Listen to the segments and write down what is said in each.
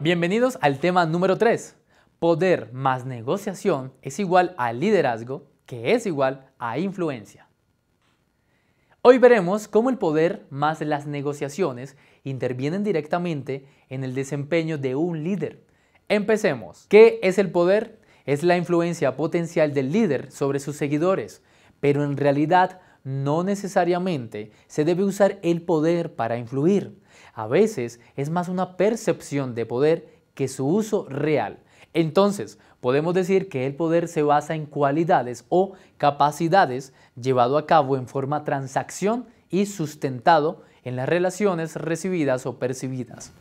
Bienvenidos al tema número 3. Poder más negociación es igual a liderazgo, que es igual a influencia. Hoy veremos cómo el poder más las negociaciones intervienen directamente en el desempeño de un líder. Empecemos. ¿Qué es el poder? Es la influencia potencial del líder sobre sus seguidores, pero en realidad no necesariamente se debe usar el poder para influir a veces es más una percepción de poder que su uso real. Entonces, podemos decir que el poder se basa en cualidades o capacidades llevado a cabo en forma transacción y sustentado en las relaciones recibidas o percibidas.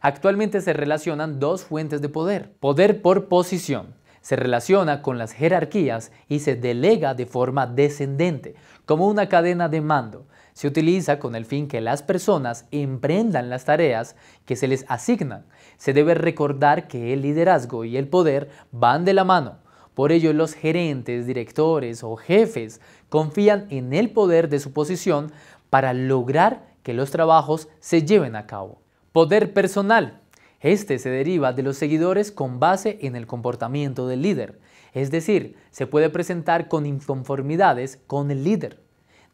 Actualmente se relacionan dos fuentes de poder. Poder por posición, se relaciona con las jerarquías y se delega de forma descendente, como una cadena de mando. Se utiliza con el fin que las personas emprendan las tareas que se les asignan. Se debe recordar que el liderazgo y el poder van de la mano. Por ello, los gerentes, directores o jefes confían en el poder de su posición para lograr que los trabajos se lleven a cabo. Poder personal este se deriva de los seguidores con base en el comportamiento del líder, es decir, se puede presentar con inconformidades con el líder.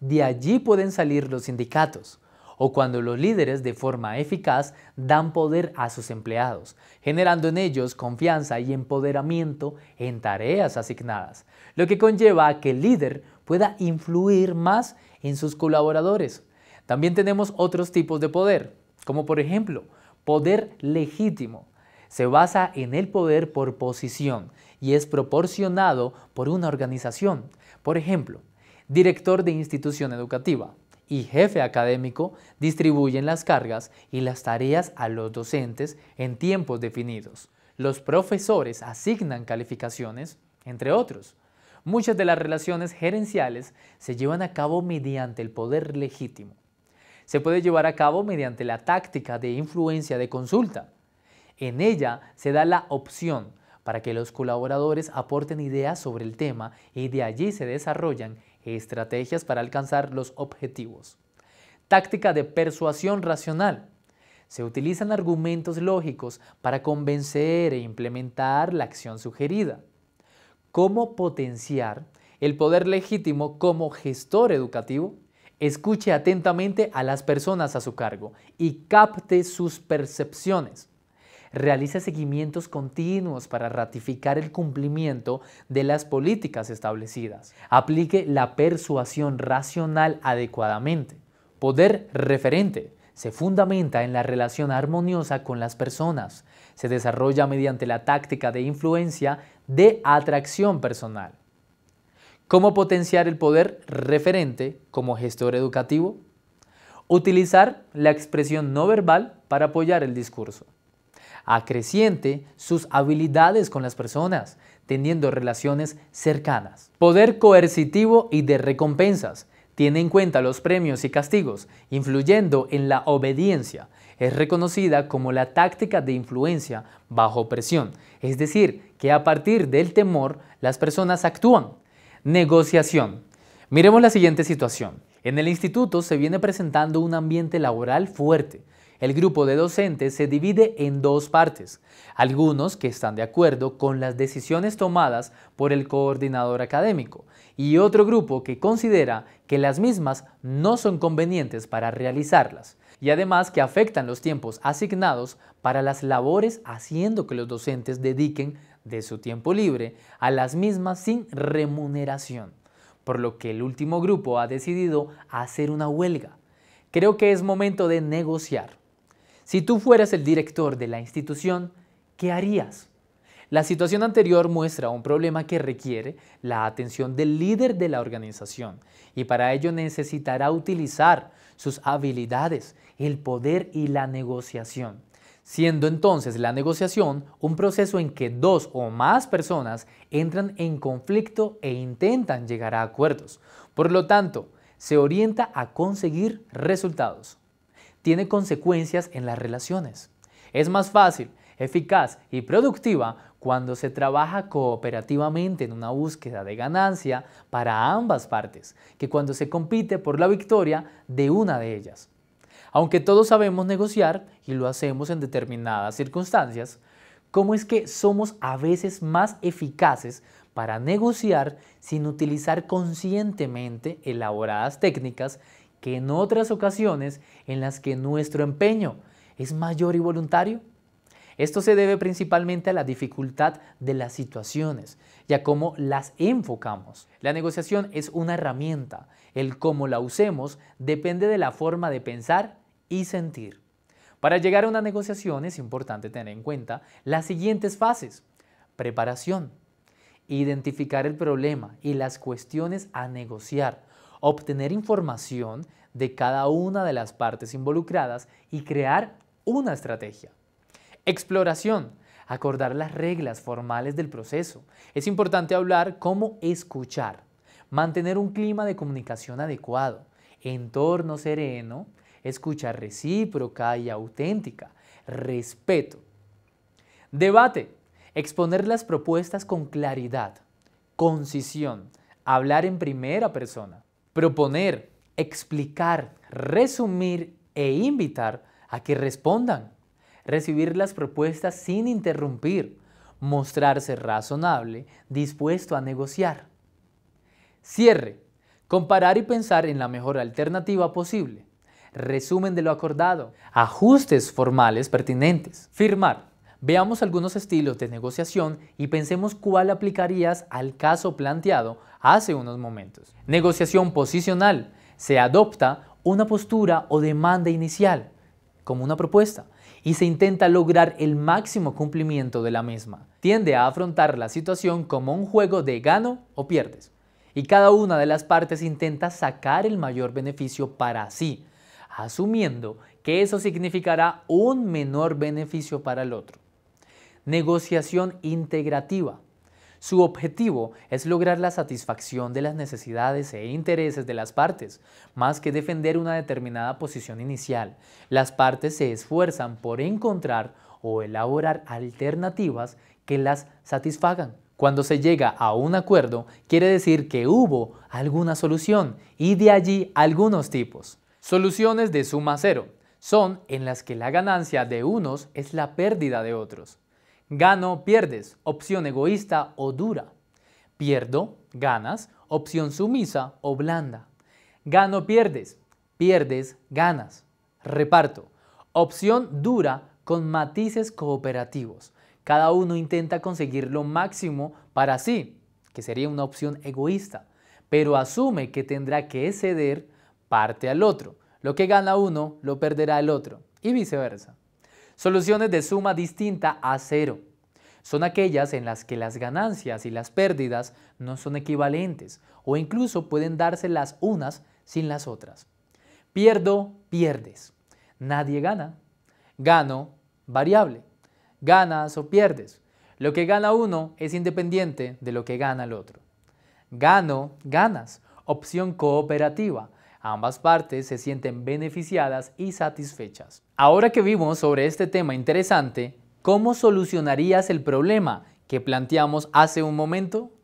De allí pueden salir los sindicatos, o cuando los líderes de forma eficaz dan poder a sus empleados, generando en ellos confianza y empoderamiento en tareas asignadas, lo que conlleva a que el líder pueda influir más en sus colaboradores. También tenemos otros tipos de poder, como por ejemplo Poder legítimo se basa en el poder por posición y es proporcionado por una organización. Por ejemplo, director de institución educativa y jefe académico distribuyen las cargas y las tareas a los docentes en tiempos definidos. Los profesores asignan calificaciones, entre otros. Muchas de las relaciones gerenciales se llevan a cabo mediante el poder legítimo se puede llevar a cabo mediante la táctica de influencia de consulta. En ella se da la opción para que los colaboradores aporten ideas sobre el tema y de allí se desarrollan estrategias para alcanzar los objetivos. Táctica de persuasión racional. Se utilizan argumentos lógicos para convencer e implementar la acción sugerida. ¿Cómo potenciar el poder legítimo como gestor educativo? Escuche atentamente a las personas a su cargo y capte sus percepciones. Realice seguimientos continuos para ratificar el cumplimiento de las políticas establecidas. Aplique la persuasión racional adecuadamente. Poder referente se fundamenta en la relación armoniosa con las personas. Se desarrolla mediante la táctica de influencia de atracción personal. ¿Cómo potenciar el poder referente como gestor educativo? Utilizar la expresión no verbal para apoyar el discurso. Acreciente sus habilidades con las personas, teniendo relaciones cercanas. Poder coercitivo y de recompensas. Tiene en cuenta los premios y castigos, influyendo en la obediencia. Es reconocida como la táctica de influencia bajo presión, es decir, que a partir del temor las personas actúan Negociación. Miremos la siguiente situación. En el instituto se viene presentando un ambiente laboral fuerte. El grupo de docentes se divide en dos partes. Algunos que están de acuerdo con las decisiones tomadas por el coordinador académico y otro grupo que considera que las mismas no son convenientes para realizarlas y además que afectan los tiempos asignados para las labores haciendo que los docentes dediquen de su tiempo libre a las mismas sin remuneración, por lo que el último grupo ha decidido hacer una huelga. Creo que es momento de negociar. Si tú fueras el director de la institución, ¿qué harías? La situación anterior muestra un problema que requiere la atención del líder de la organización y para ello necesitará utilizar sus habilidades, el poder y la negociación siendo entonces la negociación un proceso en que dos o más personas entran en conflicto e intentan llegar a acuerdos. Por lo tanto, se orienta a conseguir resultados. Tiene consecuencias en las relaciones. Es más fácil, eficaz y productiva cuando se trabaja cooperativamente en una búsqueda de ganancia para ambas partes que cuando se compite por la victoria de una de ellas. Aunque todos sabemos negociar y lo hacemos en determinadas circunstancias, ¿cómo es que somos a veces más eficaces para negociar sin utilizar conscientemente elaboradas técnicas que en otras ocasiones en las que nuestro empeño es mayor y voluntario? Esto se debe principalmente a la dificultad de las situaciones y a cómo las enfocamos. La negociación es una herramienta. El cómo la usemos depende de la forma de pensar y sentir. Para llegar a una negociación es importante tener en cuenta las siguientes fases. Preparación. Identificar el problema y las cuestiones a negociar. Obtener información de cada una de las partes involucradas y crear una estrategia. Exploración. Acordar las reglas formales del proceso. Es importante hablar cómo escuchar. Mantener un clima de comunicación adecuado. Entorno sereno. Escucha recíproca y auténtica. Respeto. Debate. Exponer las propuestas con claridad. Concisión. Hablar en primera persona. Proponer. Explicar. Resumir e invitar a que respondan recibir las propuestas sin interrumpir, mostrarse razonable, dispuesto a negociar. Cierre. Comparar y pensar en la mejor alternativa posible. Resumen de lo acordado. Ajustes formales pertinentes. Firmar. Veamos algunos estilos de negociación y pensemos cuál aplicarías al caso planteado hace unos momentos. Negociación posicional. Se adopta una postura o demanda inicial como una propuesta y se intenta lograr el máximo cumplimiento de la misma. Tiende a afrontar la situación como un juego de gano o pierdes y cada una de las partes intenta sacar el mayor beneficio para sí, asumiendo que eso significará un menor beneficio para el otro. Negociación integrativa su objetivo es lograr la satisfacción de las necesidades e intereses de las partes, más que defender una determinada posición inicial. Las partes se esfuerzan por encontrar o elaborar alternativas que las satisfagan. Cuando se llega a un acuerdo, quiere decir que hubo alguna solución y de allí algunos tipos. Soluciones de suma cero son en las que la ganancia de unos es la pérdida de otros. Gano, pierdes, opción egoísta o dura. Pierdo, ganas, opción sumisa o blanda. Gano, pierdes, pierdes, ganas. Reparto, opción dura con matices cooperativos. Cada uno intenta conseguir lo máximo para sí, que sería una opción egoísta, pero asume que tendrá que ceder parte al otro. Lo que gana uno lo perderá el otro y viceversa. Soluciones de suma distinta a cero. Son aquellas en las que las ganancias y las pérdidas no son equivalentes o incluso pueden darse las unas sin las otras. Pierdo, pierdes. Nadie gana. Gano, variable. Ganas o pierdes. Lo que gana uno es independiente de lo que gana el otro. Gano, ganas. Opción cooperativa Ambas partes se sienten beneficiadas y satisfechas. Ahora que vimos sobre este tema interesante, ¿cómo solucionarías el problema que planteamos hace un momento?